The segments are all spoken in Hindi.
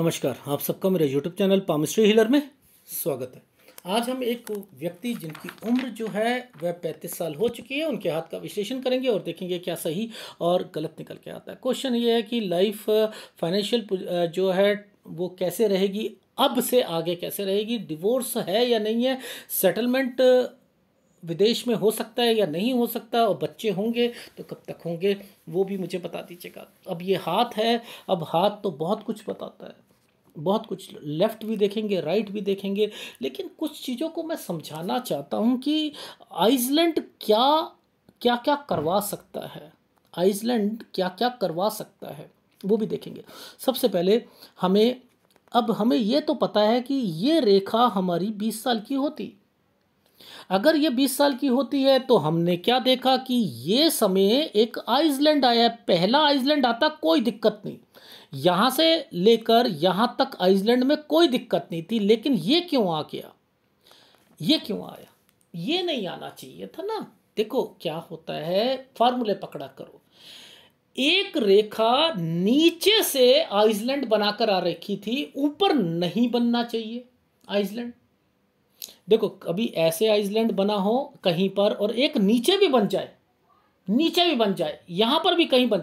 नमस्कार आप सबका मेरे यूट्यूब चैनल पामिस्ट्री हिलर में स्वागत है आज हम एक व्यक्ति जिनकी उम्र जो है वह पैंतीस साल हो चुकी है उनके हाथ का विश्लेषण करेंगे और देखेंगे क्या सही और गलत निकल के आता है क्वेश्चन ये है कि लाइफ फाइनेंशियल जो है वो कैसे रहेगी अब से आगे कैसे रहेगी डिवोर्स है या नहीं है सेटलमेंट विदेश में हो सकता है या नहीं हो सकता और बच्चे होंगे तो कब तक होंगे वो भी मुझे बता दीजिएगा अब ये हाथ है अब हाथ तो बहुत कुछ बताता है बहुत कुछ लेफ़्ट भी देखेंगे राइट भी देखेंगे लेकिन कुछ चीज़ों को मैं समझाना चाहता हूँ कि आइसलैंड क्या क्या क्या करवा सकता है आइसलैंड क्या क्या करवा सकता है वो भी देखेंगे सबसे पहले हमें अब हमें ये तो पता है कि ये रेखा हमारी बीस साल की होती अगर ये बीस साल की होती है तो हमने क्या देखा कि ये समय एक आइसलैंड आया पहला आइसलैंड आता कोई दिक्कत नहीं यहाँ से लेकर यहाँ तक आइसलैंड में कोई दिक्कत नहीं थी लेकिन ये क्यों आ गया ये क्यों आया ये नहीं आना चाहिए था ना देखो क्या होता है फार्मूले पकड़ा करो एक रेखा नीचे से आइसलैंड बनाकर आ रखी थी ऊपर नहीं बनना चाहिए आइसलैंड देखो कभी ऐसे आइसलैंड बना हो कहीं पर और एक नीचे भी बन जाए नीचे भी बन जाए यहां पर भी कहीं बन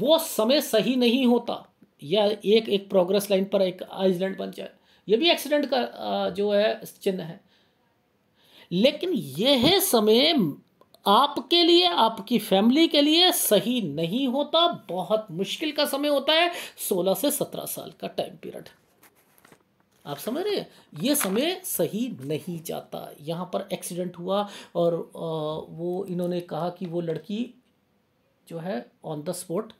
वो समय सही नहीं होता या एक एक प्रोग्रेस लाइन पर एक आइसलैंड बन जाए ये भी एक्सीडेंट का जो है चिन्ह है लेकिन यह समय आपके लिए आपकी फैमिली के लिए सही नहीं होता बहुत मुश्किल का समय होता है 16 से 17 साल का टाइम पीरियड आप समझ रहे हैं ये समय सही नहीं जाता यहाँ पर एक्सीडेंट हुआ और वो इन्होंने कहा कि वो लड़की जो है ऑन द स्पॉट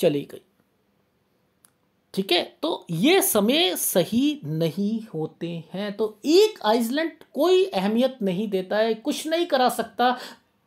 चली गई ठीक है तो ये समय सही नहीं होते हैं तो एक आइसलैंड कोई अहमियत नहीं देता है कुछ नहीं करा सकता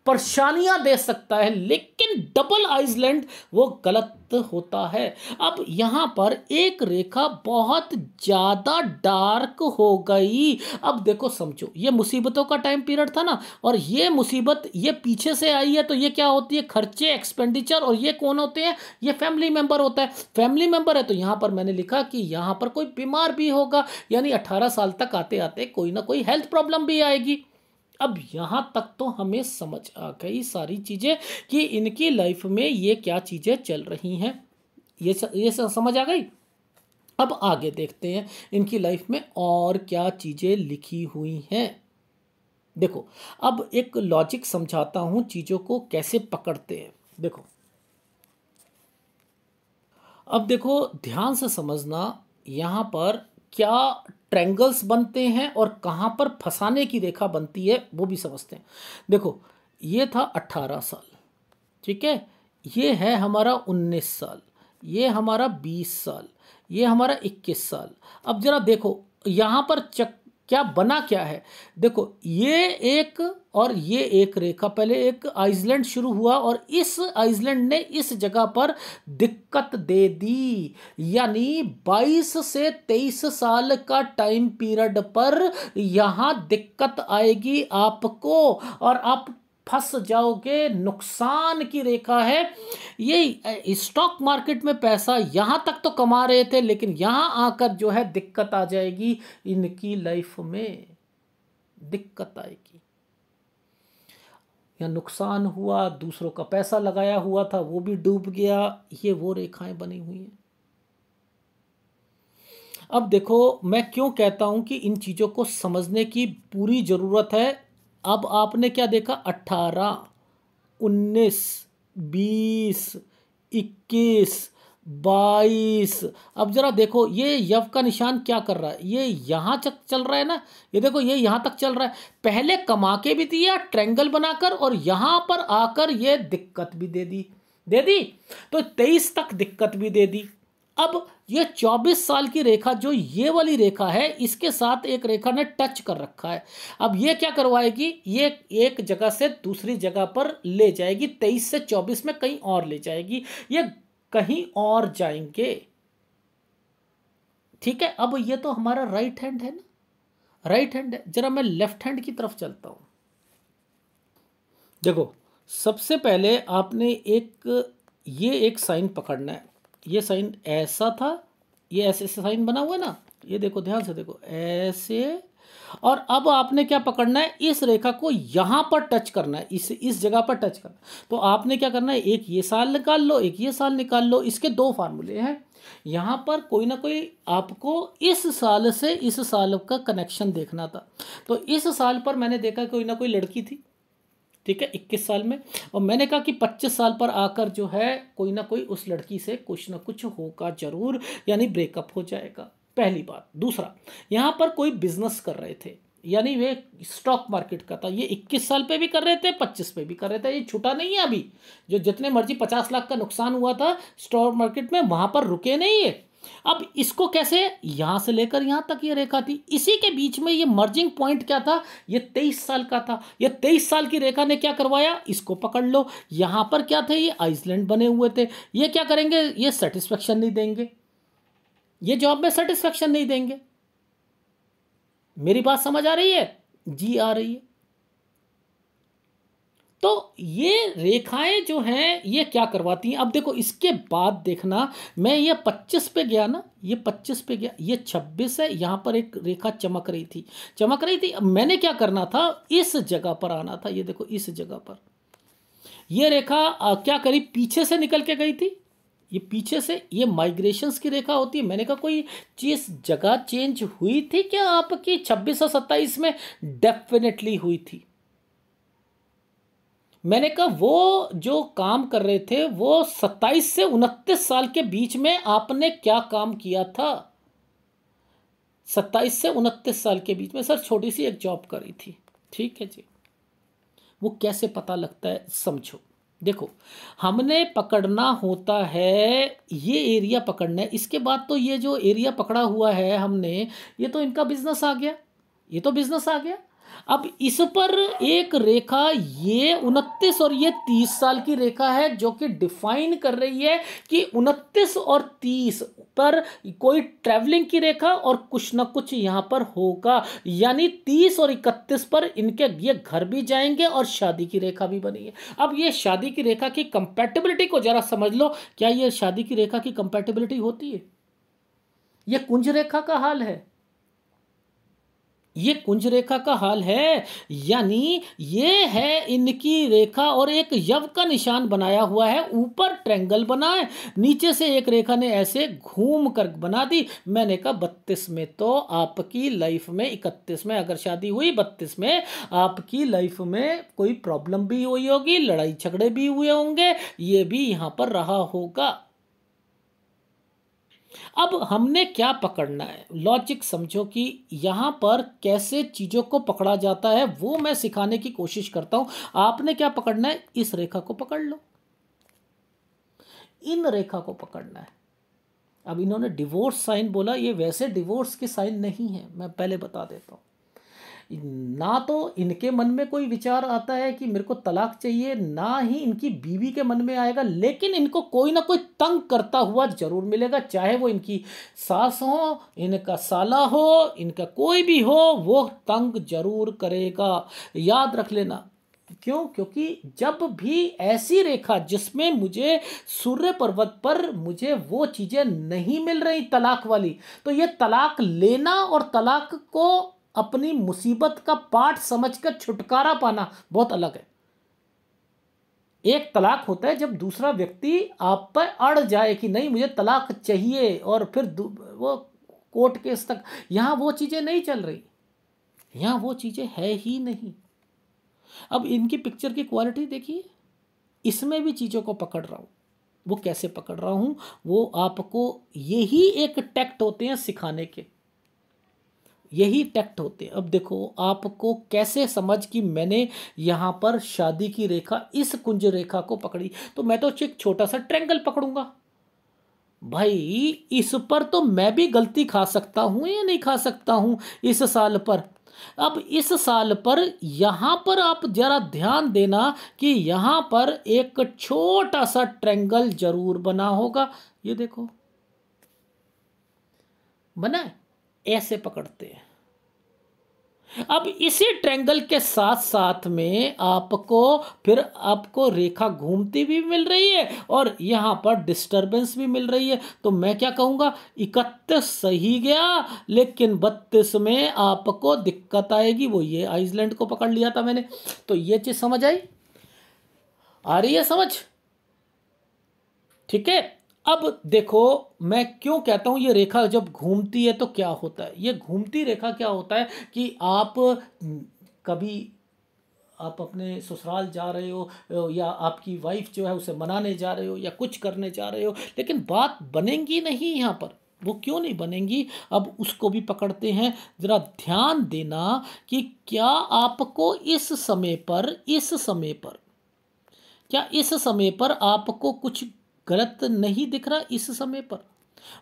परेशानियां दे सकता है लेकिन डबल आइसलैंड वो गलत होता है अब यहाँ पर एक रेखा बहुत ज़्यादा डार्क हो गई अब देखो समझो ये मुसीबतों का टाइम पीरियड था ना और ये मुसीबत ये पीछे से आई है तो ये क्या होती है खर्चे एक्सपेंडिचर और ये कौन होते हैं ये फैमिली मेंबर होता है फैमिली मेंबर है तो यहाँ पर मैंने लिखा कि यहाँ पर कोई बीमार भी होगा यानी अठारह साल तक आते आते कोई ना कोई हेल्थ प्रॉब्लम भी आएगी अब यहाँ तक तो हमें समझ आ गई सारी चीज़ें कि इनकी लाइफ में ये क्या चीज़ें चल रही हैं ये स, ये स, समझ आ गई अब आगे देखते हैं इनकी लाइफ में और क्या चीज़ें लिखी हुई हैं देखो अब एक लॉजिक समझाता हूँ चीज़ों को कैसे पकड़ते हैं देखो अब देखो ध्यान से समझना यहाँ पर क्या ट्रैंगल्स बनते हैं और कहाँ पर फंसाने की रेखा बनती है वो भी समझते हैं देखो ये था अट्ठारह साल ठीक है ये है हमारा उन्नीस साल ये हमारा बीस साल ये हमारा इक्कीस साल अब ज़रा देखो यहाँ पर चक क्या बना क्या है देखो ये एक और ये एक रेखा पहले एक आइसलैंड शुरू हुआ और इस आइसलैंड ने इस जगह पर दिक्कत दे दी यानी 22 से 23 साल का टाइम पीरियड पर यहाँ दिक्कत आएगी आपको और आप फंस जाओगे नुकसान की रेखा है ये स्टॉक मार्केट में पैसा यहाँ तक तो कमा रहे थे लेकिन यहाँ आकर जो है दिक्कत आ जाएगी इनकी लाइफ में दिक्कत आएगी या नुकसान हुआ दूसरों का पैसा लगाया हुआ था वो भी डूब गया ये वो रेखाएं बनी हुई हैं अब देखो मैं क्यों कहता हूं कि इन चीज़ों को समझने की पूरी ज़रूरत है अब आपने क्या देखा अट्ठारह उन्नीस बीस इक्कीस बाईस अब ज़रा देखो ये यव का निशान क्या कर रहा है ये यहाँ तक चल रहा है ना ये देखो ये यहाँ तक चल रहा है पहले कमा के भी दिया ट्रेंगल बनाकर और यहाँ पर आकर ये दिक्कत भी दे दी दे दी तो तेईस तक दिक्कत भी दे दी अब ये 24 साल की रेखा जो ये वाली रेखा है इसके साथ एक रेखा ने टच कर रखा है अब ये क्या करवाएगी ये एक जगह से दूसरी जगह पर ले जाएगी 23 से 24 में कहीं और ले जाएगी ये कहीं और जाएंगे ठीक है अब ये तो हमारा राइट हैंड है ना राइट हैंड है जरा मैं लेफ्ट हैंड की तरफ चलता हूं देखो सबसे पहले आपने एक ये एक साइन पकड़ना है ये साइन ऐसा था ये ऐसे ऐसे साइन बना हुआ ना ये देखो ध्यान से देखो ऐसे और अब आपने क्या पकड़ना है इस रेखा को यहाँ पर टच करना है इस इस जगह पर टच करना तो आपने क्या करना है एक ये साल निकाल लो एक ये साल निकाल लो इसके दो फार्मूले हैं यहाँ पर कोई ना कोई आपको इस साल से इस साल का कनेक्शन देखना था तो इस साल पर मैंने देखा कोई ना कोई लड़की थी ठीक है इक्कीस साल में और मैंने कहा कि पच्चीस साल पर आकर जो है कोई ना कोई उस लड़की से कुछ ना कुछ होगा जरूर यानी ब्रेकअप हो जाएगा पहली बात दूसरा यहाँ पर कोई बिजनेस कर रहे थे यानी वे स्टॉक मार्केट का था ये 21 साल पे भी कर रहे थे 25 पे भी कर रहे थे ये छूटा नहीं है अभी जो जितने मर्जी 50 लाख का नुकसान हुआ था स्टॉक मार्केट में वहाँ पर रुके नहीं है अब इसको कैसे यहां से लेकर यहां तक ये यह रेखा थी इसी के बीच में ये मर्जिंग पॉइंट क्या था ये तेईस साल का था ये तेईस साल की रेखा ने क्या करवाया इसको पकड़ लो यहां पर क्या थे ये आइसलैंड बने हुए थे ये क्या करेंगे ये सेटिस्फेक्शन नहीं देंगे ये जॉब में सेटिस्फेक्शन नहीं देंगे मेरी बात समझ आ रही है जी आ रही है तो ये रेखाएं जो हैं ये क्या करवाती हैं अब देखो इसके बाद देखना मैं ये पच्चीस पे गया ना ये पच्चीस पे गया ये छब्बीस है यहाँ पर एक रेखा चमक रही थी चमक रही थी मैंने क्या करना था इस जगह पर आना था ये देखो इस जगह पर ये रेखा आ, क्या करी पीछे से निकल के गई थी ये पीछे से ये माइग्रेशंस की रेखा होती है मैंने कहा कोई चीज़ जगह चेंज हुई थी क्या आपकी छब्बीस और सत्ताईस में डेफिनेटली हुई थी मैंने कहा वो जो काम कर रहे थे वो सत्ताईस से उनतीस साल के बीच में आपने क्या काम किया था सत्ताईस से उनतीस साल के बीच में सर छोटी सी एक जॉब करी थी ठीक है जी वो कैसे पता लगता है समझो देखो हमने पकड़ना होता है ये एरिया पकड़ना है इसके बाद तो ये जो एरिया पकड़ा हुआ है हमने ये तो इनका बिजनेस आ गया ये तो बिजनेस आ गया अब इस पर एक रेखा ये उनतीस और ये तीस साल की रेखा है जो कि डिफाइन कर रही है कि उनतीस और तीस पर कोई ट्रैवलिंग की रेखा और कुछ ना कुछ यहाँ पर होगा यानी तीस और इकतीस पर इनके ये घर भी जाएंगे और शादी की रेखा भी बनी है अब ये शादी की रेखा की कंपेटेबिलिटी को ज़रा समझ लो क्या ये शादी की रेखा की कंपेटेबिलिटी होती है ये कुंज रेखा का हाल है ये कुंज रेखा का हाल है यानी ये है इनकी रेखा और एक यव का निशान बनाया हुआ है ऊपर ट्रेंगल बना है नीचे से एक रेखा ने ऐसे घूम कर बना दी मैंने कहा बत्तीस में तो आपकी लाइफ में इकतीस में अगर शादी हुई बत्तीस में आपकी लाइफ में कोई प्रॉब्लम भी हुई होगी लड़ाई झगड़े भी हुए होंगे ये भी यहाँ पर रहा होगा अब हमने क्या पकड़ना है लॉजिक समझो कि यहाँ पर कैसे चीज़ों को पकड़ा जाता है वो मैं सिखाने की कोशिश करता हूँ आपने क्या पकड़ना है इस रेखा को पकड़ लो इन रेखा को पकड़ना है अब इन्होंने डिवोर्स साइन बोला ये वैसे डिवोर्स की साइन नहीं है मैं पहले बता देता हूँ ना तो इनके मन में कोई विचार आता है कि मेरे को तलाक चाहिए ना ही इनकी बीवी के मन में आएगा लेकिन इनको कोई ना कोई तंग करता हुआ ज़रूर मिलेगा चाहे वो इनकी सास हो इनका साला हो इनका कोई भी हो वो तंग जरूर करेगा याद रख लेना क्यों क्योंकि जब भी ऐसी रेखा जिसमें मुझे सूर्य पर्वत पर मुझे वो चीज़ें नहीं मिल रही तलाक वाली तो ये तलाक लेना और तलाक को अपनी मुसीबत का पाठ समझकर छुटकारा पाना बहुत अलग है एक तलाक होता है जब दूसरा व्यक्ति आप पर अड़ जाए कि नहीं मुझे तलाक चाहिए और फिर वो कोर्ट केस तक यहां वो चीज़ें नहीं चल रही यहां वो चीज़ें है ही नहीं अब इनकी पिक्चर की क्वालिटी देखिए इसमें भी चीज़ों को पकड़ रहा हूं वो कैसे पकड़ रहा हूं वो आपको यही एक टैक्ट होते हैं सिखाने के यही टैक्ट होते हैं अब देखो आपको कैसे समझ कि मैंने यहाँ पर शादी की रेखा इस कुंज रेखा को पकड़ी तो मैं तो एक छोटा सा ट्रेंगल पकड़ूंगा भाई इस पर तो मैं भी गलती खा सकता हूँ या नहीं खा सकता हूँ इस साल पर अब इस साल पर यहाँ पर आप जरा ध्यान देना कि यहाँ पर एक छोटा सा ट्रेंगल जरूर बना होगा ये देखो बना ऐसे पकड़ते हैं अब इसी ट्रेंगल के साथ साथ में आपको फिर आपको रेखा घूमती भी मिल रही है और यहाँ पर डिस्टरबेंस भी मिल रही है तो मैं क्या कहूँगा इकतीस सही गया लेकिन बत्तीस में आपको दिक्कत आएगी वो ये आइसलैंड को पकड़ लिया था मैंने तो ये चीज़ समझ आई आ रही है समझ ठीक है अब देखो मैं क्यों कहता हूँ ये रेखा जब घूमती है तो क्या होता है ये घूमती रेखा क्या होता है कि आप कभी आप अपने ससुराल जा रहे हो या आपकी वाइफ जो है उसे मनाने जा रहे हो या कुछ करने जा रहे हो लेकिन बात बनेंगी नहीं यहाँ पर वो क्यों नहीं बनेंगी अब उसको भी पकड़ते हैं ज़रा ध्यान देना कि क्या आपको इस समय पर इस समय पर क्या इस समय पर आपको कुछ गलत नहीं दिख रहा इस समय पर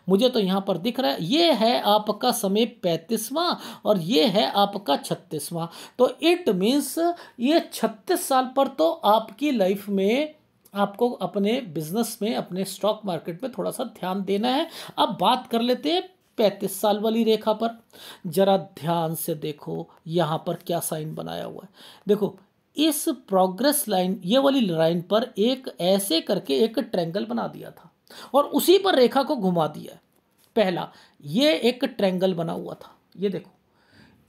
मुझे तो यहां पर दिख रहा है ये है आपका समय पैंतीसवां और ये है आपका छत्तीसवां तो इट मीन्स ये छत्तीस साल पर तो आपकी लाइफ में आपको अपने बिजनेस में अपने स्टॉक मार्केट में थोड़ा सा ध्यान देना है अब बात कर लेते हैं पैंतीस साल वाली रेखा पर ज़रा ध्यान से देखो यहाँ पर क्या साइन बनाया हुआ है देखो इस प्रोग्रेस लाइन ये वाली लाइन पर एक ऐसे करके एक ट्रैंगल बना दिया था और उसी पर रेखा को घुमा दिया पहला ये एक ट्रैंगल बना हुआ था ये देखो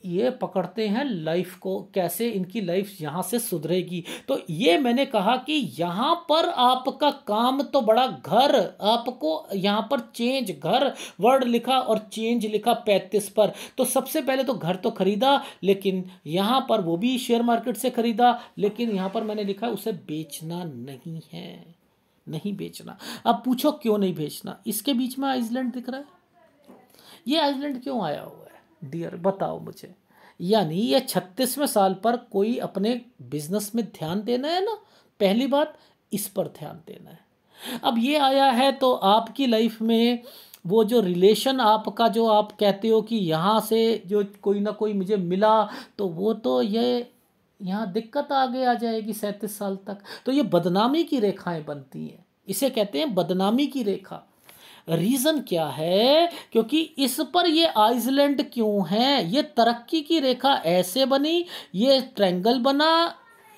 ये पकड़ते हैं लाइफ को कैसे इनकी लाइफ यहाँ से सुधरेगी तो ये मैंने कहा कि यहाँ पर आपका काम तो बड़ा घर आपको यहाँ पर चेंज घर वर्ड लिखा और चेंज लिखा पैंतीस पर तो सबसे पहले तो घर तो खरीदा लेकिन यहाँ पर वो भी शेयर मार्केट से खरीदा लेकिन यहाँ पर मैंने लिखा उसे बेचना नहीं है नहीं बेचना अब पूछो क्यों नहीं बेचना इसके बीच में आइसलैंड दिख रहा है ये आइसलैंड क्यों आया हुआ डियर बताओ मुझे यानी ये छत्तीसवें साल पर कोई अपने बिजनेस में ध्यान देना है ना पहली बात इस पर ध्यान देना है अब ये आया है तो आपकी लाइफ में वो जो रिलेशन आपका जो आप कहते हो कि यहाँ से जो कोई ना कोई मुझे मिला तो वो तो ये यहाँ दिक्कत आगे आ जाएगी सैंतीस साल तक तो ये बदनामी की रेखाएं बनती हैं इसे कहते हैं बदनामी की रेखा रीज़न क्या है क्योंकि इस पर ये आइसलैंड क्यों है ये तरक्की की रेखा ऐसे बनी ये ट्रेंगल बना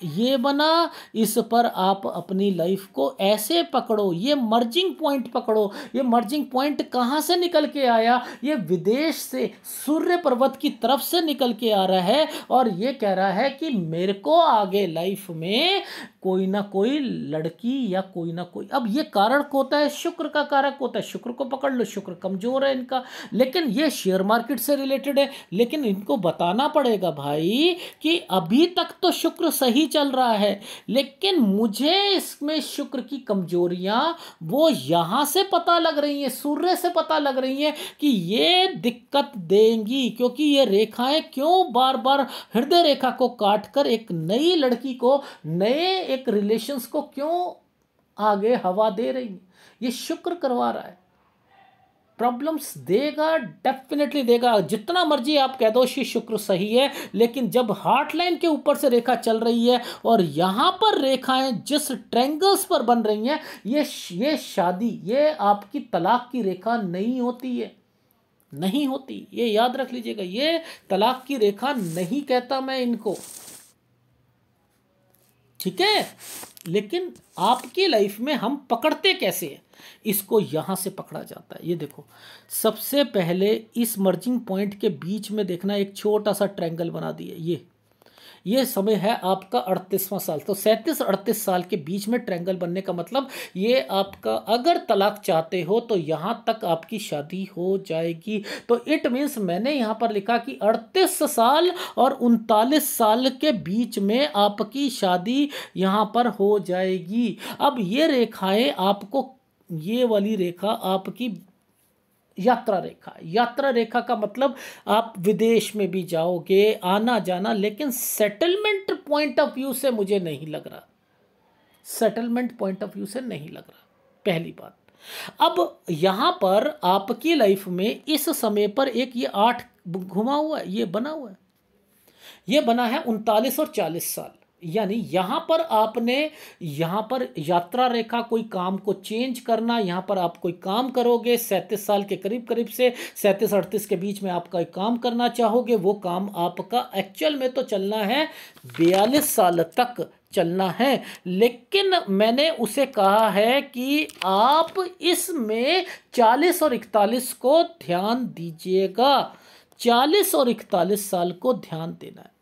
ये बना इस पर आप अपनी लाइफ को ऐसे पकड़ो ये मर्जिंग पॉइंट पकड़ो ये मर्जिंग पॉइंट कहाँ से निकल के आया ये विदेश से सूर्य पर्वत की तरफ से निकल के आ रहा है और ये कह रहा है कि मेरे को आगे लाइफ में कोई ना कोई लड़की या कोई ना कोई अब ये कारक होता है शुक्र का कारक होता है शुक्र को पकड़ लो शुक्र कमज़ोर है इनका लेकिन ये शेयर मार्केट से रिलेटेड है लेकिन इनको बताना पड़ेगा भाई कि अभी तक तो शुक्र सही चल रहा है लेकिन मुझे इसमें शुक्र की कमजोरियां वो यहां से पता लग रही हैं सूर्य से पता लग रही हैं कि ये दिक्कत देंगी क्योंकि ये रेखाएं क्यों बार बार हृदय रेखा को काटकर एक नई लड़की को नए एक रिलेशंस को क्यों आगे हवा दे रही है ये शुक्र करवा रहा है प्रॉब्लम्स देगा डेफिनेटली देगा जितना मर्जी आप कह दो श्री शुक्र सही है लेकिन जब हार्ट लाइन के ऊपर से रेखा चल रही है और यहाँ पर रेखाएं जिस ट्रेंगल्स पर बन रही हैं ये ये शादी ये आपकी तलाक की रेखा नहीं होती है नहीं होती ये याद रख लीजिएगा ये तलाक की रेखा नहीं कहता मैं इनको ठीक है लेकिन आपकी लाइफ में हम पकड़ते कैसे हैं इसको यहाँ से पकड़ा जाता है ये देखो सबसे पहले इस मर्जिंग पॉइंट के बीच में देखना एक छोटा सा ट्रैंगल बना दिए ये ये समय है आपका अड़तीसवां साल तो सैंतीस अड़तीस साल के बीच में ट्रैंगल बनने का मतलब ये आपका अगर तलाक चाहते हो तो यहाँ तक आपकी शादी हो जाएगी तो इट मीन्स मैंने यहाँ पर लिखा कि अड़तीस साल और उनतालीस साल के बीच में आपकी शादी यहाँ पर हो जाएगी अब ये रेखाएं आपको ये वाली रेखा आपकी यात्रा रेखा यात्रा रेखा का मतलब आप विदेश में भी जाओगे आना जाना लेकिन सेटलमेंट पॉइंट ऑफ व्यू से मुझे नहीं लग रहा सेटलमेंट पॉइंट ऑफ व्यू से नहीं लग रहा पहली बात अब यहां पर आपकी लाइफ में इस समय पर एक ये आठ घुमा हुआ है ये बना हुआ है ये बना है उनतालीस और चालीस साल यानी यहाँ पर आपने यहाँ पर यात्रा रेखा कोई काम को चेंज करना यहाँ पर आप कोई काम करोगे सैंतीस साल के करीब करीब से सैंतीस अड़तीस के बीच में आपका एक काम करना चाहोगे वो काम आपका एक्चुअल में तो चलना है बयालीस साल तक चलना है लेकिन मैंने उसे कहा है कि आप इसमें चालीस और इकतालीस को ध्यान दीजिएगा चालीस और इकतालीस साल को ध्यान देना है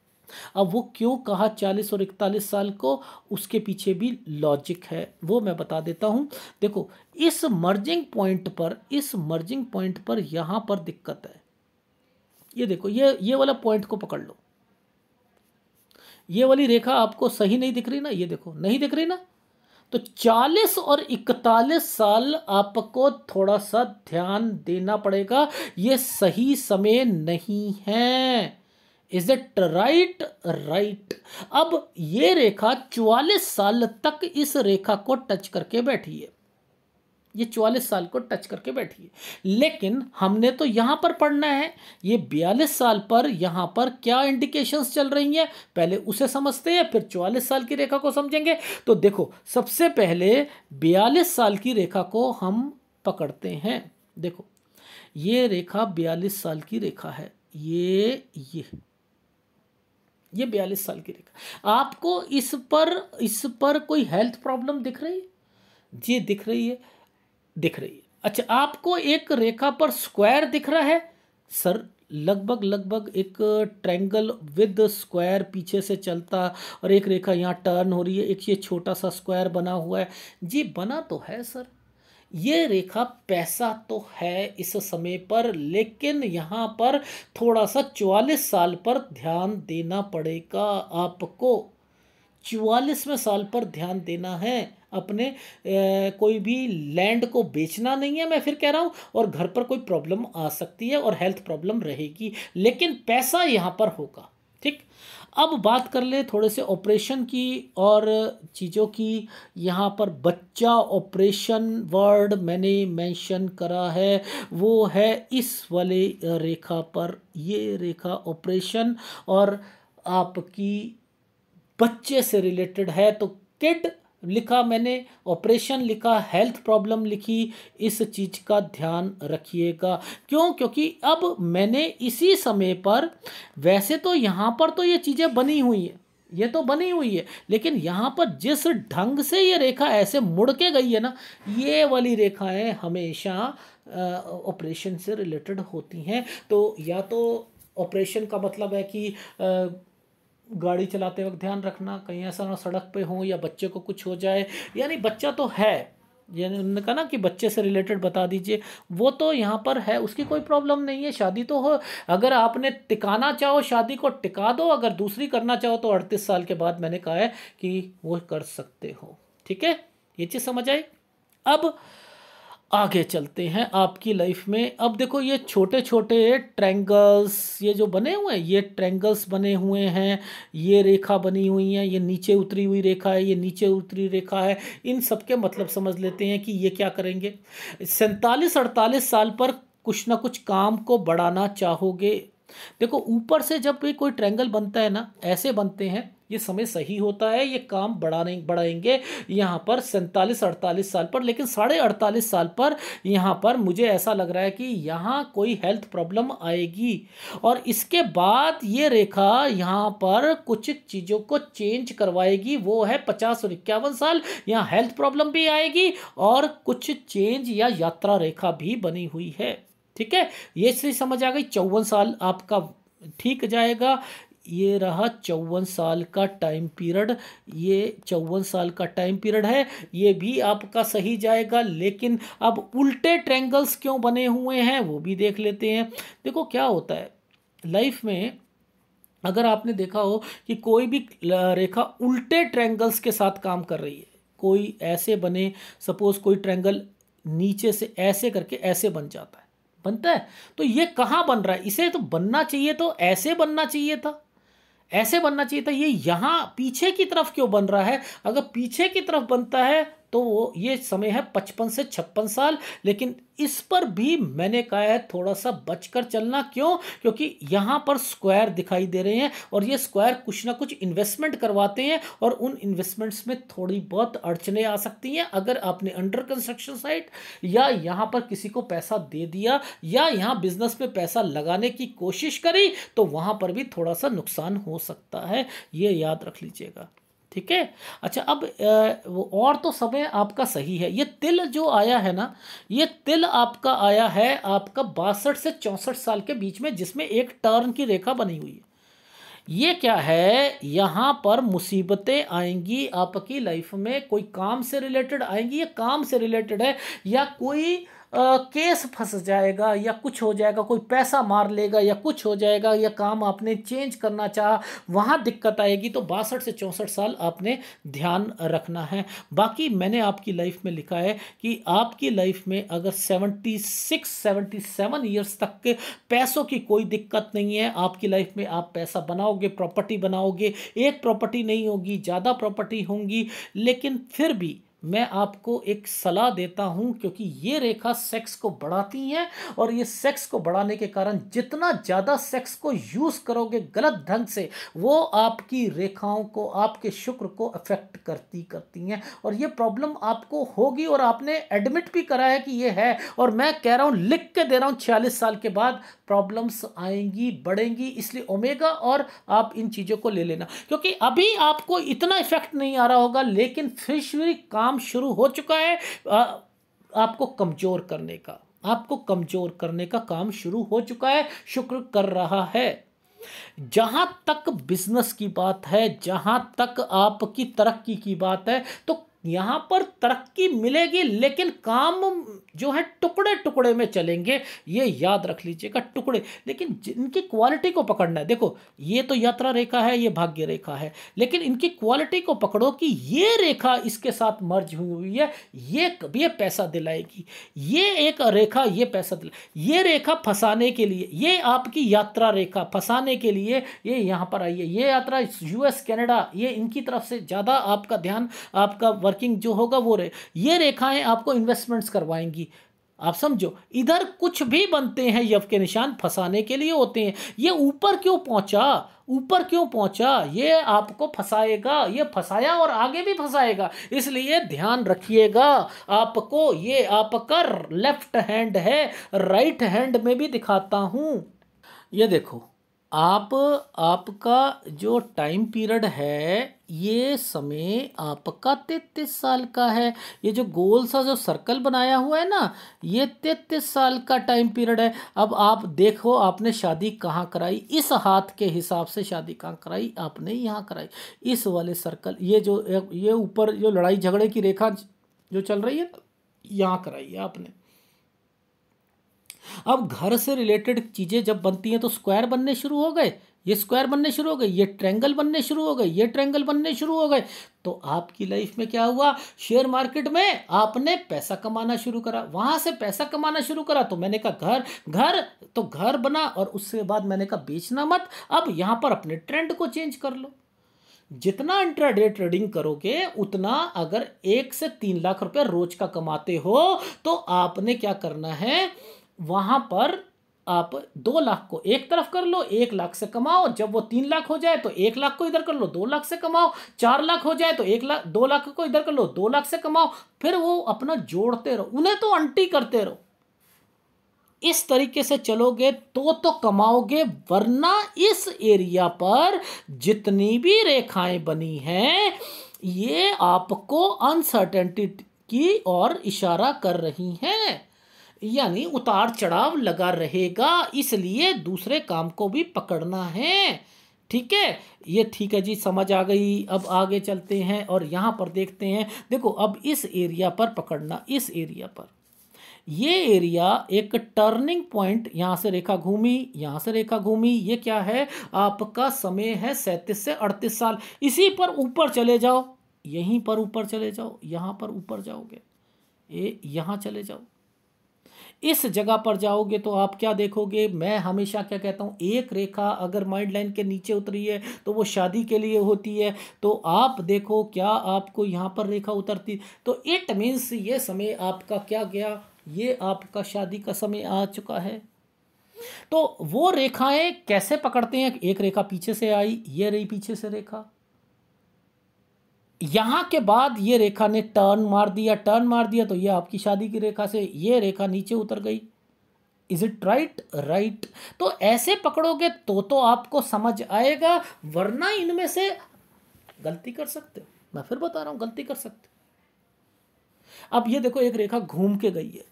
अब वो क्यों कहा चालीस और इकतालीस साल को उसके पीछे भी लॉजिक है वो मैं बता देता हूँ देखो इस मर्जिंग पॉइंट पर इस मर्जिंग पॉइंट पर यहाँ पर दिक्कत है ये देखो ये ये वाला पॉइंट को पकड़ लो ये वाली रेखा आपको सही नहीं दिख रही ना ये देखो नहीं दिख रही ना तो 40 और 41 साल आपको थोड़ा सा ध्यान देना पड़ेगा ये सही समय नहीं है इज इट राइट राइट अब ये रेखा 44 साल तक इस रेखा को टच करके बैठी है ये 44 साल को टच करके बैठी है लेकिन हमने तो यहां पर पढ़ना है ये 42 साल पर यहां पर क्या इंडिकेशंस चल रही हैं पहले उसे समझते हैं फिर 44 साल की रेखा को समझेंगे तो देखो सबसे पहले 42 साल की रेखा को हम पकड़ते हैं देखो ये रेखा 42 साल की रेखा है ये ये ये बयालीस साल की रेखा आपको इस पर इस पर कोई हेल्थ प्रॉब्लम दिख रही है ये दिख रही है दिख रही है अच्छा आपको एक रेखा पर स्क्वायर दिख रहा है सर लगभग लगभग एक ट्रैंगल विद स्क्वायर पीछे से चलता और एक रेखा यहाँ टर्न हो रही है एक ये छोटा सा स्क्वायर बना हुआ है जी बना तो है सर ये रेखा पैसा तो है इस समय पर लेकिन यहाँ पर थोड़ा सा चवालीस साल पर ध्यान देना पड़ेगा आपको चवालीसवें साल पर ध्यान देना है अपने ए, कोई भी लैंड को बेचना नहीं है मैं फिर कह रहा हूँ और घर पर कोई प्रॉब्लम आ सकती है और हेल्थ प्रॉब्लम रहेगी लेकिन पैसा यहाँ पर होगा ठीक अब बात कर ले थोड़े से ऑपरेशन की और चीज़ों की यहाँ पर बच्चा ऑपरेशन वर्ड मैंने मेंशन करा है वो है इस वाले रेखा पर ये रेखा ऑपरेशन और आपकी बच्चे से रिलेटेड है तो किड लिखा मैंने ऑपरेशन लिखा हेल्थ प्रॉब्लम लिखी इस चीज़ का ध्यान रखिएगा क्यों क्योंकि अब मैंने इसी समय पर वैसे तो यहाँ पर तो ये चीज़ें बनी हुई हैं ये तो बनी हुई है लेकिन यहाँ पर जिस ढंग से ये रेखा ऐसे मुड़ के गई है ना ये वाली रेखाएं हमेशा ऑपरेशन से रिलेटेड होती हैं तो या तो ऑपरेशन का मतलब है कि आ, गाड़ी चलाते वक्त ध्यान रखना कहीं ऐसा ना सड़क पे हो या बच्चे को कुछ हो जाए यानी बच्चा तो है यानी उन्होंने कहा ना कि बच्चे से रिलेटेड बता दीजिए वो तो यहाँ पर है उसकी कोई प्रॉब्लम नहीं है शादी तो हो अगर आपने टिकाना चाहो शादी को टिका दो अगर दूसरी करना चाहो तो अड़तीस साल के बाद मैंने कहा है कि वो कर सकते हो ठीक है ये चीज़ समझ आई अब आगे चलते हैं आपकी लाइफ में अब देखो ये छोटे छोटे ट्रैंगल्स ये जो बने हुए हैं ये ट्रैंगल्स बने हुए हैं ये रेखा बनी हुई है ये नीचे उतरी हुई रेखा है ये नीचे उतरी रेखा है इन सब के मतलब समझ लेते हैं कि ये क्या करेंगे सैंतालीस अड़तालीस साल पर कुछ ना कुछ काम को बढ़ाना चाहोगे देखो ऊपर से जब भी कोई ट्रैंगल बनता है ना ऐसे बनते हैं ये समय सही होता है ये काम बढ़ाने बढ़ाएंगे यहाँ पर सैंतालीस अड़तालीस साल पर लेकिन साढ़े अड़तालीस साल पर यहाँ पर मुझे ऐसा लग रहा है कि यहाँ कोई हेल्थ प्रॉब्लम आएगी और इसके बाद ये रेखा यहाँ पर कुछ चीज़ों को चेंज करवाएगी वो है पचास और इक्यावन साल यहाँ हेल्थ प्रॉब्लम भी आएगी और कुछ चेंज या यात्रा रेखा भी बनी हुई है ठीक है ये सही समझ आ गई चौवन साल आपका ठीक जाएगा ये रहा चौवन साल का टाइम पीरियड ये चौवन साल का टाइम पीरियड है ये भी आपका सही जाएगा लेकिन अब उल्टे ट्रेंगल्स क्यों बने हुए हैं वो भी देख लेते हैं देखो क्या होता है लाइफ में अगर आपने देखा हो कि कोई भी रेखा उल्टे ट्रेंगल्स के साथ काम कर रही है कोई ऐसे बने सपोज कोई ट्रेंगल नीचे से ऐसे करके ऐसे बन जाता है बनता है तो ये कहाँ बन रहा है इसे तो बनना चाहिए तो ऐसे बनना चाहिए था ऐसे बनना चाहिए था ये यहाँ पीछे की तरफ क्यों बन रहा है अगर पीछे की तरफ बनता है तो वो ये समय है पचपन से छप्पन साल लेकिन इस पर भी मैंने कहा है थोड़ा सा बचकर चलना क्यों क्योंकि यहाँ पर स्क्वायर दिखाई दे रहे हैं और ये स्क्वायर कुछ ना कुछ इन्वेस्टमेंट करवाते हैं और उन इन्वेस्टमेंट्स में थोड़ी बहुत अड़चने आ सकती हैं अगर आपने अंडर कंस्ट्रक्शन साइट या यहाँ पर किसी को पैसा दे दिया या यहाँ बिजनेस में पैसा लगाने की कोशिश करी तो वहाँ पर भी थोड़ा सा नुकसान हो सकता है ये याद रख लीजिएगा ठीक है अच्छा अब और तो समय आपका सही है ये तिल जो आया है ना ये तिल आपका आया है आपका बासठ से चौंसठ साल के बीच में जिसमें एक टर्न की रेखा बनी हुई है ये क्या है यहाँ पर मुसीबतें आएंगी आपकी लाइफ में कोई काम से रिलेटेड आएंगी या काम से रिलेटेड है या कोई केस फंस जाएगा या कुछ हो जाएगा कोई पैसा मार लेगा या कुछ हो जाएगा या काम आपने चेंज करना चाहा वहाँ दिक्कत आएगी तो बासठ से चौंसठ साल आपने ध्यान रखना है बाकी मैंने आपकी लाइफ में लिखा है कि आपकी लाइफ में अगर seventy six seventy seven years तक के पैसों की कोई दिक्कत नहीं है आपकी लाइफ में आप पैसा बनाओगे प्रॉपर्टी बनाओगे एक प्रॉपर्टी नहीं होगी ज़्यादा प्रॉपर्टी होंगी लेकिन फिर भी मैं आपको एक सलाह देता हूँ क्योंकि ये रेखा सेक्स को बढ़ाती हैं और ये सेक्स को बढ़ाने के कारण जितना ज़्यादा सेक्स को यूज़ करोगे गलत ढंग से वो आपकी रेखाओं को आपके शुक्र को अफेक्ट करती करती हैं और ये प्रॉब्लम आपको होगी और आपने एडमिट भी करा है कि ये है और मैं कह रहा हूँ लिख के दे रहा हूँ छियालीस साल के बाद प्रॉब्लम्स आएंगी बढ़ेंगी इसलिए ओमेगा और आप इन चीज़ों को ले लेना क्योंकि अभी आपको इतना इफेक्ट नहीं आ रहा होगा लेकिन फिशरी काम काम शुरू हो चुका है आ, आपको कमज़ोर करने का आपको कमज़ोर करने का काम शुरू हो चुका है शुक्र कर रहा है जहां तक बिजनेस की बात है जहां तक आपकी तरक्की की बात है तो यहाँ पर तरक्की मिलेगी लेकिन काम जो है टुकड़े टुकड़े में चलेंगे ये याद रख लीजिएगा टुकड़े लेकिन जिनकी क्वालिटी को पकड़ना है देखो ये तो यात्रा रेखा है ये भाग्य रेखा है लेकिन इनकी क्वालिटी को पकड़ो कि ये रेखा इसके साथ मर्ज हुई हुई है ये ये पैसा दिलाएगी ये एक रेखा ये पैसा दिला ये रेखा फंसाने के लिए ये आपकी यात्रा रेखा फंसाने के लिए ये यहाँ पर आई है ये यात्रा यूएस कैनेडा ये इनकी तरफ से ज़्यादा आपका ध्यान आपका वर्क वर्किंग जो होगा वो रहे ये रेखाएं आपको इन्वेस्टमेंट्स करवाएंगी आप समझो इधर कुछ भी बनते हैं यव के निशान फंसाने के लिए होते हैं ये ऊपर क्यों पहुंचा ऊपर क्यों पहुंचा ये आपको फंसाएगा ये फंसाया और आगे भी फंसाएगा इसलिए ध्यान रखिएगा आपको ये आपका लेफ्ट हैंड है राइट हैंड में भी दिखाता हूं ये देखो आप आपका जो टाइम पीरियड है ये समय आपका तैतीस साल का है ये जो गोल सा जो सर्कल बनाया हुआ है ना ये तैतीस साल का टाइम पीरियड है अब आप देखो आपने शादी कहाँ कराई इस हाथ के हिसाब से शादी कहाँ कराई आपने यहाँ कराई इस वाले सर्कल ये जो ये ऊपर जो लड़ाई झगड़े की रेखा जो चल रही है यहाँ कराई है आपने अब घर से रिलेटेड चीज़ें जब बनती हैं तो स्क्वायर बनने शुरू हो गए ये स्क्वायर बनने शुरू हो गए ये ट्रेंगल बनने शुरू हो गए ये ट्रेंगल बनने शुरू हो गए तो आपकी लाइफ में क्या हुआ शेयर मार्केट में आपने पैसा कमाना शुरू करा वहाँ से पैसा कमाना शुरू करा तो मैंने कहा घर घर तो घर बना और उसके बाद मैंने कहा बेचना मत अब यहाँ पर अपने ट्रेंड को चेंज कर लो जितना इंट्राडे ट्रेडिंग करोगे उतना अगर एक से तीन लाख रुपए रोज का कमाते हो तो आपने क्या करना है वहाँ पर आप दो लाख को एक तरफ कर लो एक लाख से कमाओ जब वो तीन लाख हो जाए तो एक लाख को इधर कर लो दो लाख से कमाओ चार लाख हो जाए तो एक लाख दो लाख को इधर कर लो दो लाख से कमाओ फिर वो अपना जोड़ते रहो उन्हें तो अंटी करते रहो इस तरीके से चलोगे तो तो कमाओगे वरना इस एरिया पर जितनी भी रेखाएं बनी हैं ये आपको अनसर्टेनिटी की ओर इशारा कर रही हैं यानी उतार चढ़ाव लगा रहेगा इसलिए दूसरे काम को भी पकड़ना है ठीक है ये ठीक है जी समझ आ गई अब आगे चलते हैं और यहाँ पर देखते हैं देखो अब इस एरिया पर पकड़ना इस एरिया पर ये एरिया एक टर्निंग पॉइंट यहाँ से रेखा घूमी यहाँ से रेखा घूमी ये क्या है आपका समय है सैंतीस से अड़तीस साल इसी पर ऊपर चले जाओ यहीं पर ऊपर चले जाओ यहाँ पर ऊपर जाओगे ये यहाँ चले जाओ इस जगह पर जाओगे तो आप क्या देखोगे मैं हमेशा क्या कहता हूँ एक रेखा अगर माइंड लाइन के नीचे उतरी है तो वो शादी के लिए होती है तो आप देखो क्या आपको यहाँ पर रेखा उतरती तो इट मीन्स ये समय आपका क्या गया ये आपका शादी का समय आ चुका है तो वो रेखाएं कैसे पकड़ते हैं एक रेखा पीछे से आई ये रही पीछे से रेखा यहाँ के बाद ये रेखा ने टर्न मार दिया टर्न मार दिया तो ये आपकी शादी की रेखा से ये रेखा नीचे उतर गई इज इट राइट राइट तो ऐसे पकड़ोगे तो तो आपको समझ आएगा वरना इनमें से गलती कर सकते हो मैं फिर बता रहा हूं गलती कर सकते अब ये देखो एक रेखा घूम के गई है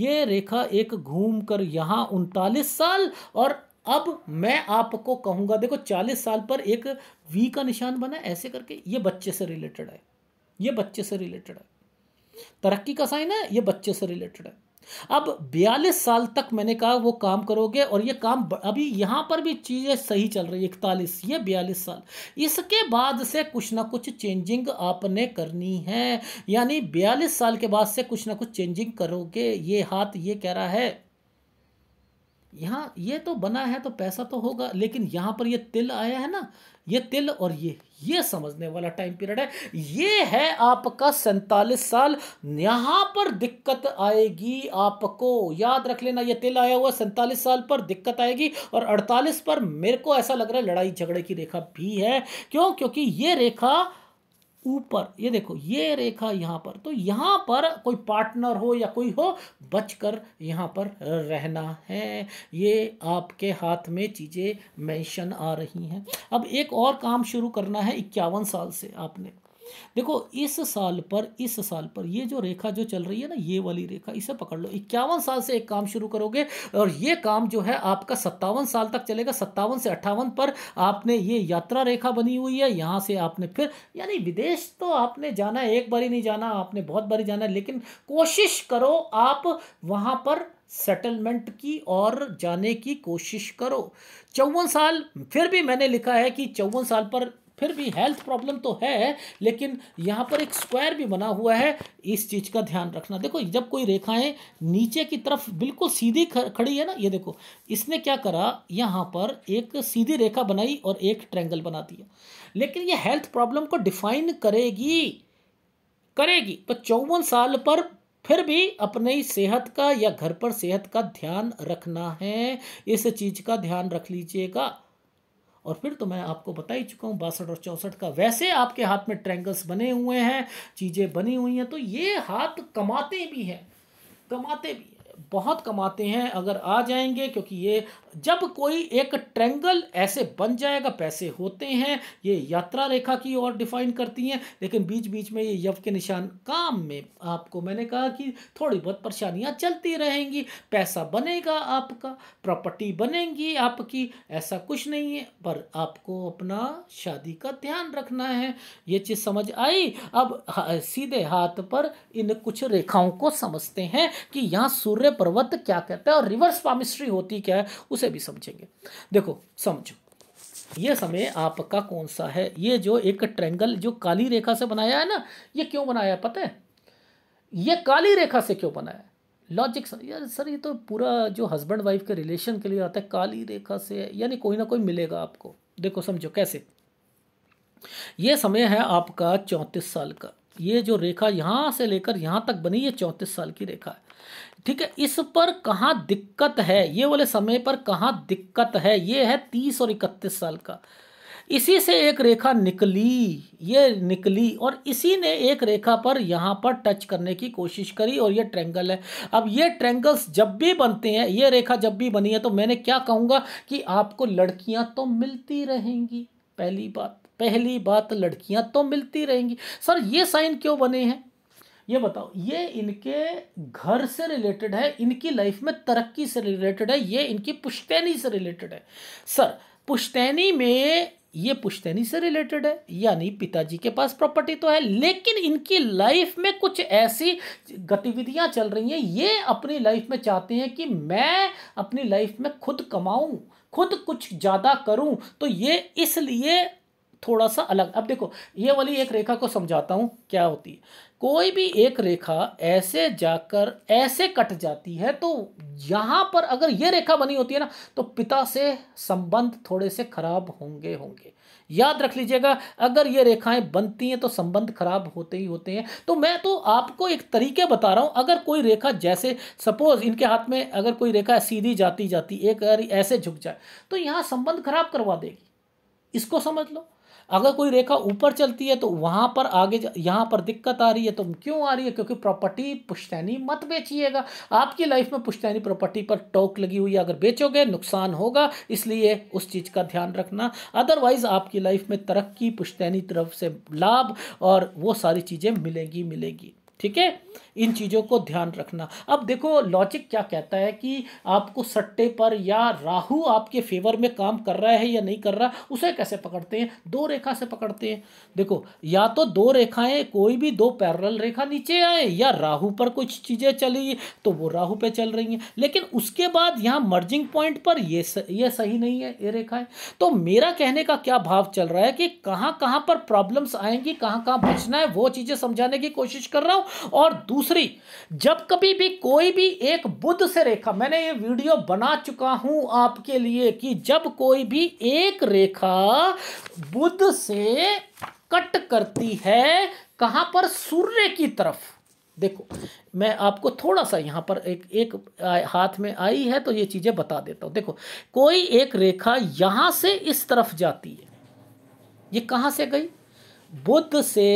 ये रेखा एक घूम कर यहां उनतालीस साल और अब मैं आपको कहूंगा देखो चालीस साल पर एक वी का निशान बना ऐसे करके ये बच्चे से रिलेटेड है ये बच्चे से रिलेटेड है तरक्की का साइन है ये बच्चे से रिलेटेड है अब बयालीस साल तक मैंने कहा वो काम करोगे और ये काम अभी यहाँ पर भी चीज़ें सही चल रही है इकतालीस ये बयालीस साल इसके बाद से कुछ ना कुछ चेंजिंग आपने करनी है यानी बयालीस साल के बाद से कुछ ना कुछ चेंजिंग करोगे ये हाथ ये कह रहा है यहाँ ये तो बना है तो पैसा तो होगा लेकिन यहाँ पर ये तिल आया है ना ये तिल और ये ये समझने वाला टाइम पीरियड है ये है आपका सैंतालीस साल यहाँ पर दिक्कत आएगी आपको याद रख लेना ये तिल आया हुआ सैंतालीस साल पर दिक्कत आएगी और अड़तालीस पर मेरे को ऐसा लग रहा है लड़ाई झगड़े की रेखा भी है क्यों क्योंकि ये रेखा ऊपर ये देखो ये रेखा यहाँ पर तो यहाँ पर कोई पार्टनर हो या कोई हो बचकर यहाँ पर रहना है ये आपके हाथ में चीज़ें मेंशन आ रही हैं अब एक और काम शुरू करना है इक्यावन साल से आपने देखो इस साल पर इस साल पर ये जो रेखा जो चल रही है ना ये वाली रेखा इसे पकड़ लो इक्यावन साल से एक काम शुरू करोगे और ये काम जो है आपका सत्तावन साल तक चलेगा सत्तावन से अट्ठावन पर आपने ये यात्रा रेखा बनी हुई है यहाँ से आपने फिर यानी विदेश तो आपने जाना है एक बारी नहीं जाना आपने बहुत बारी जाना है लेकिन कोशिश करो आप वहाँ पर सेटलमेंट की और जाने की कोशिश करो चौवन साल फिर भी मैंने लिखा है कि चौवन साल पर फिर भी हेल्थ प्रॉब्लम तो है लेकिन यहाँ पर एक स्क्वायर भी बना हुआ है इस चीज़ का ध्यान रखना देखो जब कोई रेखाएं नीचे की तरफ बिल्कुल सीधी खड़ी है ना ये देखो इसने क्या करा यहाँ पर एक सीधी रेखा बनाई और एक ट्रैंगल बना दिया लेकिन ये हेल्थ प्रॉब्लम को डिफाइन करेगी करेगी तो चौवन साल पर फिर भी अपनी सेहत का या घर पर सेहत का ध्यान रखना है इस चीज़ का ध्यान रख लीजिएगा और फिर तो मैं आपको बता ही चुका हूँ बासठ और चौंसठ का वैसे आपके हाथ में ट्रैंगल्स बने हुए हैं चीज़ें बनी हुई हैं तो ये हाथ कमाते भी हैं कमाते भी बहुत कमाते हैं अगर आ जाएंगे क्योंकि ये जब कोई एक ट्रेंगल ऐसे बन जाएगा पैसे होते हैं ये यात्रा रेखा की ओर डिफाइन करती हैं लेकिन बीच बीच में ये यव के निशान काम में आपको मैंने कहा कि थोड़ी बहुत परेशानियां चलती रहेंगी पैसा बनेगा आपका प्रॉपर्टी बनेगी आपकी ऐसा कुछ नहीं है पर आपको अपना शादी का ध्यान रखना है ये चीज़ समझ आई अब सीधे हाथ पर इन कुछ रेखाओं को समझते हैं कि यहाँ सूर्य पर्वत क्या कहता है और रिवर्स पामिस्ट्री होती क्या है उस उसे भी समझेंगे देखो समझो ये समय आपका कौन सा है ये जो एक ट्रेंगल जो काली रेखा से बनाया है ना ये क्यों बनाया है पता है ये काली रेखा से क्यों बनाया है लॉजिक यार सर ये तो पूरा जो हस्बैंड वाइफ के रिलेशन के लिए आता है काली रेखा से यानी कोई ना कोई मिलेगा आपको देखो समझो कैसे ये समय है आपका चौंतीस साल का ये जो रेखा यहाँ से लेकर यहाँ तक बनी ये चौंतीस साल की रेखा है ठीक है इस पर कहाँ दिक्कत है ये वाले समय पर कहाँ दिक्कत है ये है तीस और इकतीस साल का इसी से एक रेखा निकली ये निकली और इसी ने एक रेखा पर यहाँ पर टच करने की कोशिश करी और ये ट्रेंगल है अब ये ट्रेंगल्स जब भी बनते हैं ये रेखा जब भी बनी है तो मैंने क्या कहूँगा कि आपको लड़कियाँ तो मिलती रहेंगी पहली बात पहली बात लड़कियाँ तो मिलती रहेंगी सर ये साइन क्यों बने हैं ये बताओ ये इनके घर से रिलेटेड है इनकी लाइफ में तरक्की से रिलेटेड है ये इनकी पुश्तैनी से रिलेटेड है सर पुश्तैनी में ये पुश्तैनी से रिलेटेड है यानी पिताजी के पास प्रॉपर्टी तो है लेकिन इनकी लाइफ में कुछ ऐसी गतिविधियां चल रही हैं ये अपनी लाइफ में चाहते हैं कि मैं अपनी लाइफ में खुद कमाऊं खुद कुछ ज़्यादा करूं तो ये इसलिए थोड़ा सा अलग अब देखो ये वाली एक रेखा को समझाता हूँ क्या होती है कोई भी एक रेखा ऐसे जाकर ऐसे कट जाती है तो यहाँ पर अगर ये रेखा बनी होती है ना तो पिता से संबंध थोड़े से खराब होंगे होंगे याद रख लीजिएगा अगर ये रेखाएं बनती हैं तो संबंध खराब होते ही होते हैं तो मैं तो आपको एक तरीके बता रहा हूँ अगर कोई रेखा जैसे सपोज इनके हाथ में अगर कोई रेखा सीधी जाती जाती एक ऐसे झुक जाए तो यहाँ संबंध खराब करवा देगी इसको समझ लो अगर कोई रेखा ऊपर चलती है तो वहाँ पर आगे यहाँ पर दिक्कत आ रही है तो क्यों आ रही है क्योंकि प्रॉपर्टी पुश्तैनी मत बेचिएगा आपकी लाइफ में पुश्तैनी प्रॉपर्टी पर टोक लगी हुई है अगर बेचोगे नुकसान होगा इसलिए उस चीज़ का ध्यान रखना अदरवाइज़ आपकी लाइफ में तरक्की पुश्तैनी तरफ से लाभ और वो सारी चीज़ें मिलेंगी मिलेगी ठीक है इन चीज़ों को ध्यान रखना अब देखो लॉजिक क्या कहता है कि आपको सट्टे पर या राहु आपके फेवर में काम कर रहा है या नहीं कर रहा उसे कैसे पकड़ते हैं दो रेखा से पकड़ते हैं देखो या तो दो रेखाएं कोई भी दो पैरल रेखा नीचे आए या राहु पर कुछ चीज़ें चली तो वो राहु पे चल रही हैं लेकिन उसके बाद यहाँ मर्जिंग पॉइंट पर ये स, ये सही नहीं है ये रेखाएं तो मेरा कहने का क्या भाव चल रहा है कि कहाँ कहाँ पर प्रॉब्लम्स आएंगी कहाँ कहाँ बचना है वो चीज़ें समझाने की कोशिश कर रहा हूँ और दूसरी जब कभी भी कोई भी एक बुद्ध से रेखा मैंने ये वीडियो बना चुका हूं आपके लिए कि जब कोई भी एक रेखा बुद्ध से कट करती है कहां पर सूर्य की तरफ देखो मैं आपको थोड़ा सा यहाँ पर एक एक हाथ में आई है तो ये चीज़ें बता देता हूँ देखो कोई एक रेखा यहाँ से इस तरफ जाती है ये कहाँ से गई बुद्ध से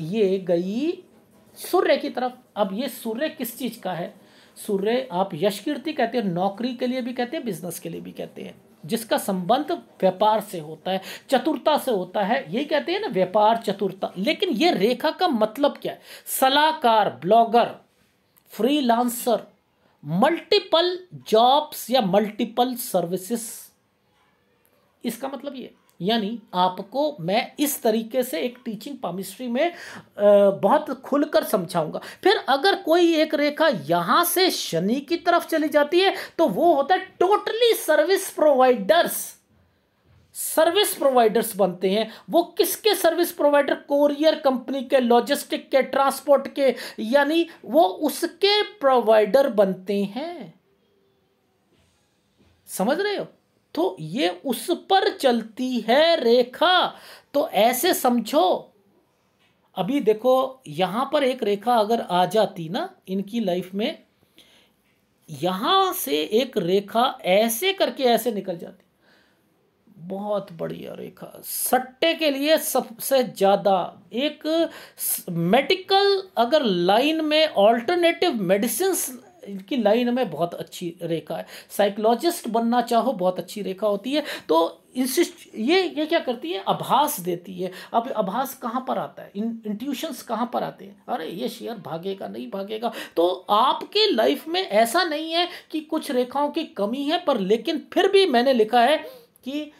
ये गई सूर्य की तरफ अब ये सूर्य किस चीज़ का है सूर्य आप यश कीर्ति कहते हैं नौकरी के लिए भी कहते हैं बिजनेस के लिए भी कहते हैं जिसका संबंध व्यापार से होता है चतुरता से होता है ये कहते हैं ना व्यापार चतुरता लेकिन ये रेखा का मतलब क्या है सलाहकार ब्लॉगर फ्रीलांसर मल्टीपल जॉब्स या मल्टीपल सर्विसेस इसका मतलब ये यानी आपको मैं इस तरीके से एक टीचिंग पामिस्ट्री में बहुत खुलकर समझाऊंगा फिर अगर कोई एक रेखा यहां से शनि की तरफ चली जाती है तो वो होता है totally service providers service providers बनते हैं वो किसके सर्विस प्रोवाइडर कोरियर कंपनी के लॉजिस्टिक के ट्रांसपोर्ट के यानी वो उसके प्रोवाइडर बनते हैं समझ रहे हो तो ये उस पर चलती है रेखा तो ऐसे समझो अभी देखो यहां पर एक रेखा अगर आ जाती ना इनकी लाइफ में यहां से एक रेखा ऐसे करके ऐसे निकल जाती बहुत बढ़िया रेखा सट्टे के लिए सबसे ज़्यादा एक मेडिकल अगर लाइन में ऑल्टरनेटिव मेडिसिन इनकी लाइन में बहुत अच्छी रेखा है साइकोलॉजिस्ट बनना चाहो बहुत अच्छी रेखा होती है तो इंसिस्ट ये ये क्या करती है आभास देती है अब आभास कहाँ पर आता है इन इंट्यूशंस कहाँ पर आते हैं अरे ये शेयर भागेगा नहीं भागेगा तो आपके लाइफ में ऐसा नहीं है कि कुछ रेखाओं की कमी है पर लेकिन फिर भी मैंने लिखा है कि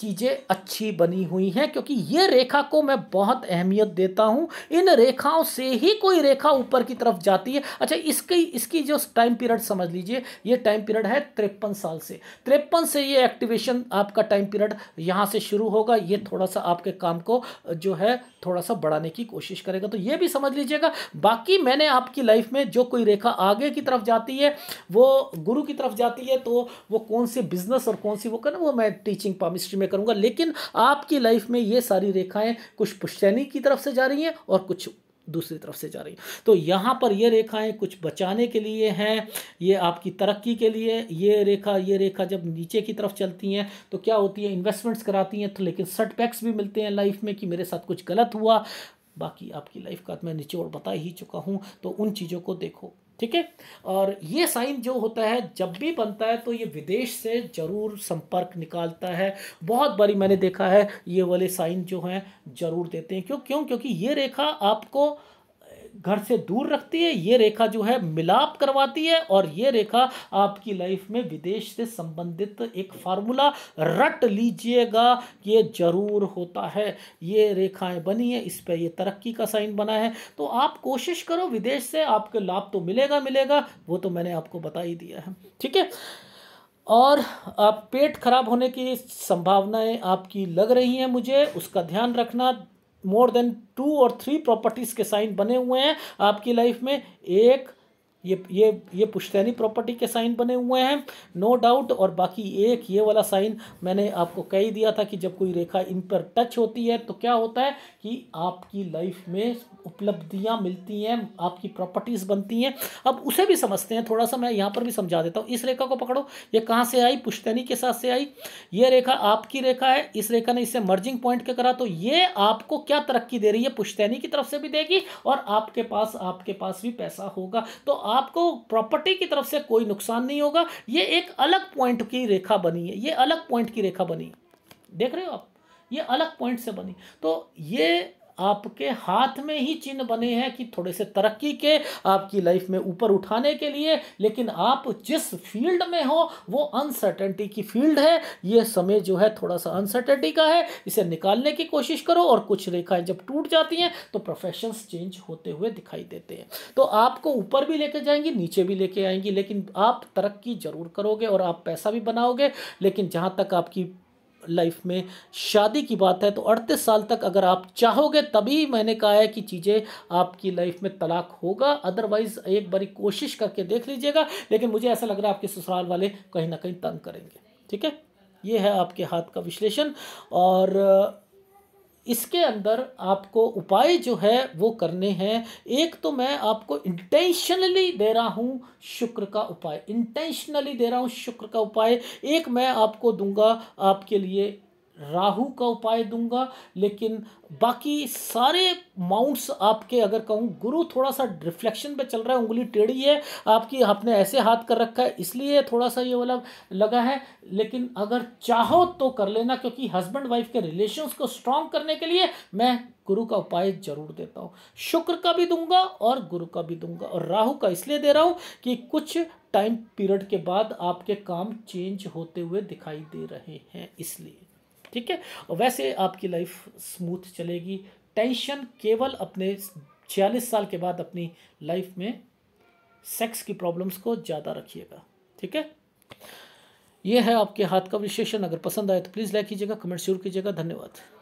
चीज़ें अच्छी बनी हुई हैं क्योंकि ये रेखा को मैं बहुत अहमियत देता हूँ इन रेखाओं से ही कोई रेखा ऊपर की तरफ जाती है अच्छा इसकी इसकी जो टाइम पीरियड समझ लीजिए ये टाइम पीरियड है तिरपन साल से तिरपन से ये एक्टिवेशन आपका टाइम पीरियड यहाँ से शुरू होगा ये थोड़ा सा आपके काम को जो है थोड़ा सा बढ़ाने की कोशिश करेगा तो ये भी समझ लीजिएगा बाकी मैंने आपकी लाइफ में जो कोई रेखा आगे की तरफ जाती है वो गुरु की तरफ जाती है तो वो कौन सी बिजनेस और कौन सी वो करना वो मैं टीचिंग पामिस्ट्री में करूँगा लेकिन आपकी लाइफ में ये सारी रेखाएँ कुछ पुश्तैनी की तरफ से जा रही हैं और कुछ दूसरी तरफ से जा रही है तो यहाँ पर ये रेखाएं कुछ बचाने के लिए हैं ये आपकी तरक्की के लिए ये रेखा ये रेखा जब नीचे की तरफ चलती हैं तो क्या होती है इन्वेस्टमेंट्स कराती हैं तो लेकिन सेटबैक्स भी मिलते हैं लाइफ में कि मेरे साथ कुछ गलत हुआ बाकी आपकी लाइफ का तो मैं निचोड़ बता ही चुका हूँ तो उन चीज़ों को देखो ठीक है और ये साइन जो होता है जब भी बनता है तो ये विदेश से ज़रूर संपर्क निकालता है बहुत बारी मैंने देखा है ये वाले साइन जो हैं ज़रूर देते हैं क्यों क्यों क्योंकि ये रेखा आपको घर से दूर रखती है ये रेखा जो है मिलाप करवाती है और ये रेखा आपकी लाइफ में विदेश से संबंधित एक फार्मूला रट लीजिएगा ये जरूर होता है ये रेखाएं बनी है इस पर ये तरक्की का साइन बना है तो आप कोशिश करो विदेश से आपके लाभ तो मिलेगा मिलेगा वो तो मैंने आपको बता ही दिया है ठीक है और पेट खराब होने की संभावनाएं आपकी लग रही हैं मुझे उसका ध्यान रखना मोर देन टू और थ्री प्रॉपर्टीज़ के साइन बने हुए हैं आपकी लाइफ में एक ये ये ये पुश्तैनी प्रॉपर्टी के साइन बने हुए हैं नो डाउट और बाकी एक ये वाला साइन मैंने आपको कह ही दिया था कि जब कोई रेखा इन पर टच होती है तो क्या होता है कि आपकी लाइफ में उपलब्धियां मिलती हैं आपकी प्रॉपर्टीज़ बनती हैं अब उसे भी समझते हैं थोड़ा सा मैं यहाँ पर भी समझा देता हूँ इस रेखा को पकड़ो ये कहाँ से आई पुश्तैनी के साथ से आई ये रेखा आपकी रेखा है इस रेखा ने इसे मर्जिंग पॉइंट के करा तो ये आपको क्या तरक्की दे रही है पुश्तैनी की तरफ से भी देगी और आपके पास आपके पास भी पैसा होगा तो आपको प्रॉपर्टी की तरफ से कोई नुकसान नहीं होगा ये एक अलग पॉइंट की रेखा बनी है ये अलग पॉइंट की रेखा बनी है देख रहे हो आप ये अलग पॉइंट से बनी तो ये आपके हाथ में ही चिन्ह बने हैं कि थोड़े से तरक्की के आपकी लाइफ में ऊपर उठाने के लिए लेकिन आप जिस फील्ड में हो वो अनसर्टेनिटी की फील्ड है ये समय जो है थोड़ा सा अनसर्टेनिटी का है इसे निकालने की कोशिश करो और कुछ रेखाएं जब टूट जाती हैं तो प्रोफेशन चेंज होते हुए दिखाई देते हैं तो आपको ऊपर भी लेके जाएंगी नीचे भी लेके आएंगी लेकिन आप तरक्की ज़रूर करोगे और आप पैसा भी बनाओगे लेकिन जहाँ तक आपकी लाइफ में शादी की बात है तो अड़तीस साल तक अगर आप चाहोगे तभी मैंने कहा है कि चीज़ें आपकी लाइफ में तलाक होगा अदरवाइज़ एक बारी कोशिश करके देख लीजिएगा लेकिन मुझे ऐसा लग रहा है आपके ससुराल वाले कहीं ना कहीं तंग करेंगे ठीक है ये है आपके हाथ का विश्लेषण और इसके अंदर आपको उपाय जो है वो करने हैं एक तो मैं आपको इंटेंशनली दे रहा हूँ शुक्र का उपाय इंटेंशनली दे रहा हूँ शुक्र का उपाय एक मैं आपको दूंगा आपके लिए राहु का उपाय दूंगा लेकिन बाकी सारे माउंट्स आपके अगर कहूँ गुरु थोड़ा सा रिफ्लेक्शन पे चल रहा है उंगली टेढ़ी है आपकी आपने ऐसे हाथ कर रखा है इसलिए थोड़ा सा ये वाला लगा है लेकिन अगर चाहो तो कर लेना क्योंकि हस्बैंड वाइफ के रिलेशन को स्ट्रांग करने के लिए मैं गुरु का उपाय जरूर देता हूँ शुक्र का भी दूंगा और गुरु का भी दूंगा और राहु का इसलिए दे रहा हूँ कि कुछ टाइम पीरियड के बाद आपके काम चेंज होते हुए दिखाई दे रहे हैं इसलिए ठीक है और वैसे आपकी लाइफ स्मूथ चलेगी टेंशन केवल अपने छियालीस साल के बाद अपनी लाइफ में सेक्स की प्रॉब्लम्स को ज़्यादा रखिएगा ठीक है ये है आपके हाथ का विशेषण अगर पसंद आए तो प्लीज़ लाइक कीजिएगा कमेंट शुरू कीजिएगा धन्यवाद